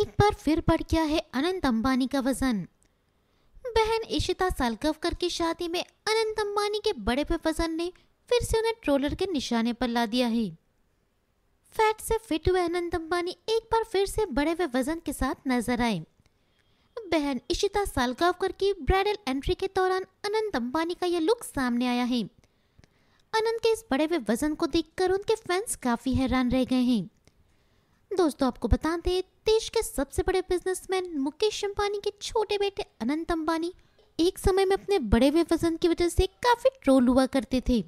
एक बार फिर बढ़ गया है अनंत अंबानी का वजन बहन इशिता सालगावकर की शादी में अनंत अंबानी के बड़े पे वजन ने फिर से उन्हें ट्रोलर के निशाने पर ला दिया है फैट से फिट हुए अनंत अंबानी एक बार फिर से बड़े हुए वजन के साथ नजर आए बहन इशिता सालगावकर की ब्राइडल एंट्री के दौरान अनंत अंबानी का यह लुक सामने आया है अनंत के इस बड़े हुए वजन को देखकर उनके फैंस काफी हैरान रह गए हैं दोस्तों आपको बता दें देश के सबसे बड़े बिजनेसमैन मुकेश अंबानी के छोटे बेटे अनंत अंबानी एक समय में अपने बड़े हुए वजन की वजह से काफ़ी ट्रोल हुआ करते थे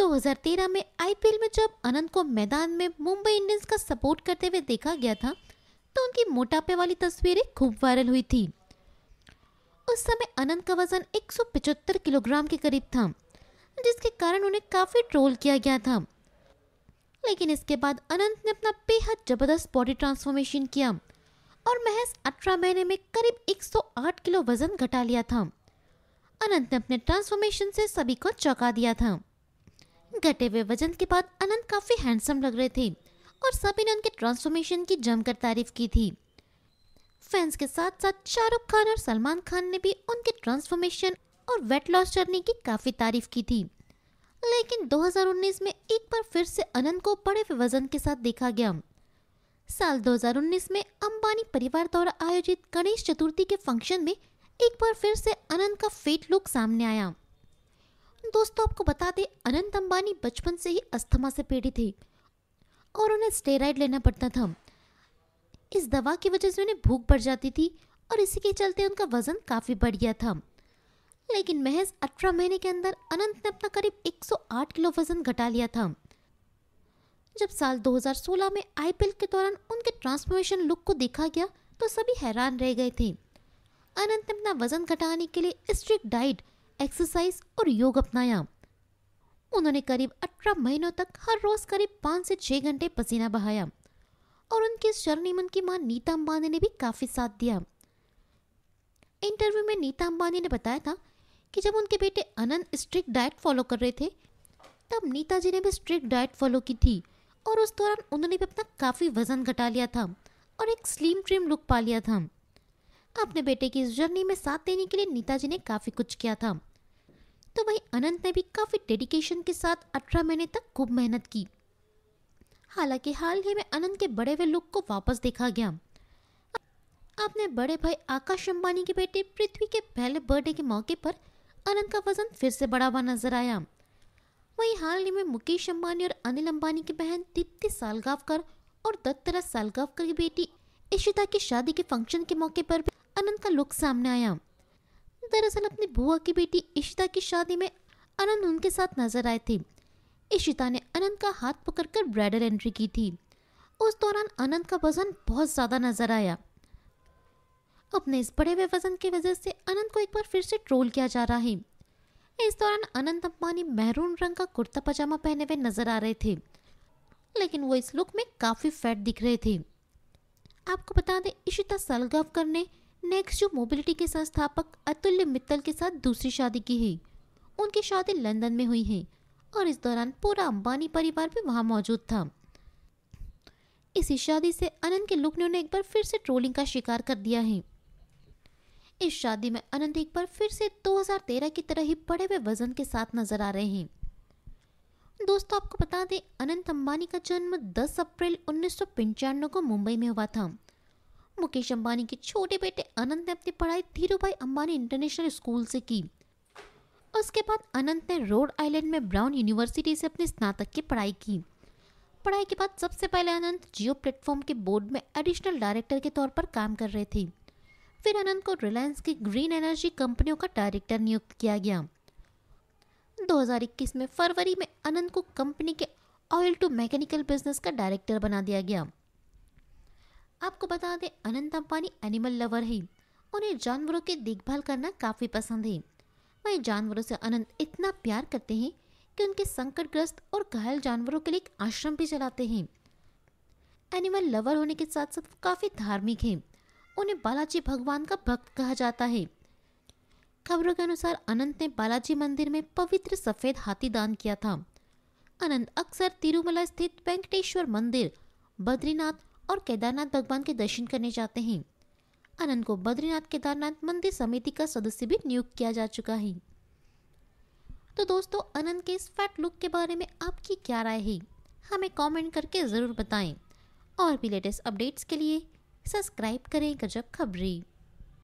2013 में आईपीएल में जब अनंत को मैदान में मुंबई इंडियंस का सपोर्ट करते हुए देखा गया था तो उनकी मोटापे वाली तस्वीरें खूब वायरल हुई थी उस समय अनंत का वजन एक किलोग्राम के करीब था जिसके कारण उन्हें काफ़ी ट्रोल किया गया था लेकिन इसके बाद अनंत ने अपना बेहद जबरदस्त बॉडी ट्रांसफॉर्मेशन किया और महज अठारह महीने में करीब 108 किलो वजन घटा लिया था अनंत ने अपने ट्रांसफॉर्मेशन से सभी को चौंका दिया था घटे हुए वजन के बाद अनंत काफ़ी हैंडसम लग रहे थे और सभी ने उनके ट्रांसफॉर्मेशन की जमकर तारीफ की थी फैंस के साथ साथ शाहरुख खान और सलमान खान ने भी उनके ट्रांसफॉर्मेशन और वेट लॉस जर्नी की काफ़ी तारीफ की थी लेकिन 2019 में एक बार फिर से अनंत को बड़े वजन के साथ देखा गया साल 2019 में अंबानी परिवार द्वारा आयोजित गणेश चतुर्थी के फंक्शन में एक बार फिर से अनंत का फेट लुक सामने आया दोस्तों आपको बता दें अनंत अंबानी बचपन से ही अस्थमा से पीड़ित थे और उन्हें स्टेराइड लेना पड़ता था इस दवा की वजह से उन्हें भूख बढ़ जाती थी और इसी के चलते उनका वजन काफ़ी बढ़ गया था लेकिन महज 18 महीने के अंदर अनंत ने अपना करीब 108 किलो वजन घटा लिया था जब साल 2016 में आईपीएल के दौरान उनके ट्रांसफॉर्मेशन लुक को देखा गया तो सभी हैरान रह गए थे अनंत ने अपना वजन घटाने के लिए स्ट्रिक्ट डाइट एक्सरसाइज और योग अपनाया उन्होंने करीब 18 महीनों तक हर रोज करीब 5 से 6 घंटे पसीना बहाया और उनके शरणीमन की मां नीता अंबानी ने भी काफ़ी साथ दिया इंटरव्यू में नीता अंबानी ने बताया था कि जब उनके बेटे अनंत स्ट्रिक्ट डाइट फॉलो कर रहे थे तब नीता जी ने भी स्ट्रिक्ट डाइट फॉलो की थी और उस दौरान उन्होंने भी अपना काफ़ी वजन घटा लिया था और एक स्लिम ट्रिम लुक पा लिया था अपने बेटे की इस जर्नी में साथ देने के लिए नीता जी ने काफ़ी कुछ किया था तो वही अनंत ने भी काफ़ी डेडिकेशन के साथ अठारह महीने तक खूब मेहनत की हालांकि हाल ही में अनंत के बड़े हुए लुक को वापस देखा गया अपने बड़े भाई आकाश अंबानी के बेटे पृथ्वी के पहले बर्थडे के मौके पर अनंत का वजन फिर से बढ़ा हुआ नजर आया वहीं हाल ही में मुकेश अंबानी और अनिल अंबानी की बहन दीप्ति सालगावकर और दत्तरा सालगावकर की बेटी इशिता की शादी के फंक्शन के मौके पर भी अनंत का लुक सामने आया दरअसल अपनी बुआ की बेटी इशिता की शादी में अनंत उनके साथ नजर आए थे इशिता ने अनंत का हाथ पकड़कर ब्राइडल एंट्री की थी उस दौरान अनंत का वजन बहुत ज़्यादा नजर आया अपने इस बड़े हुए वजन की वजह से अनंत को एक बार फिर से ट्रोल किया जा रहा है इस दौरान अनंत अंबानी मेहरून रंग का कुर्ता पजामा पहने हुए नजर आ रहे थे लेकिन वो इस लुक में काफ़ी फैट दिख रहे थे आपको बता दें इशिता सलगावकर ने नेक्स्ट मोबिलिटी के संस्थापक अतुल्य मित्तल के साथ दूसरी शादी की है उनकी शादी लंदन में हुई है और इस दौरान पूरा अंबानी परिवार भी वहाँ मौजूद था इसी शादी से अनंत के लुक ने उन्हें एक बार फिर से ट्रोलिंग का शिकार कर दिया है इस शादी में अनंत एक बार फिर से 2013 की तरह ही बड़े हुए वजन के साथ नजर आ रहे हैं दोस्तों आपको बता दें अनंत अंबानी का जन्म 10 अप्रैल उन्नीस को मुंबई में हुआ था मुकेश अंबानी के छोटे बेटे अनंत ने अपनी पढ़ाई धीरूभाई अंबानी इंटरनेशनल स्कूल से की उसके बाद अनंत ने रोड आइलैंड में ब्राउन यूनिवर्सिटी से अपनी स्नातक की पढ़ाई की पढ़ाई के बाद सबसे पहले अनंत जियो प्लेटफॉर्म के बोर्ड में एडिशनल डायरेक्टर के तौर पर काम कर रहे थे फिर अनंत को रिलायंस की ग्रीन एनर्जी कंपनियों का डायरेक्टर नियुक्त किया गया 2021 में फरवरी में अनंत को कंपनी के ऑयल टू मैकेनिकल बिजनेस का डायरेक्टर बना दिया गया आपको बता दें अनंत अंबानी एनिमल लवर है उन्हें जानवरों की देखभाल करना काफ़ी पसंद है वही जानवरों से अनंत इतना प्यार करते हैं कि उनके संकटग्रस्त और घायल जानवरों के लिए एक आश्रम भी चलाते हैं एनिमल लवर होने के साथ साथ काफ़ी धार्मिक हैं उन्हें बालाजी भगवान का भक्त कहा जाता है खबरों के अनुसार अनंत ने बालाजी मंदिर में पवित्र सफेद हाथी दान किया था अनंत अक्सर तिरुमला स्थित वेंकटेश्वर मंदिर बद्रीनाथ और केदारनाथ भगवान के दर्शन करने जाते हैं अनंत को बद्रीनाथ केदारनाथ मंदिर समिति का सदस्य भी नियुक्त किया जा चुका है तो दोस्तों अनंत के इस फैट लुक के बारे में आपकी क्या राय है हमें कमेंट करके ज़रूर बताएं और भी लेटेस्ट अपडेट्स के लिए सब्सक्राइब करें गजब खबरी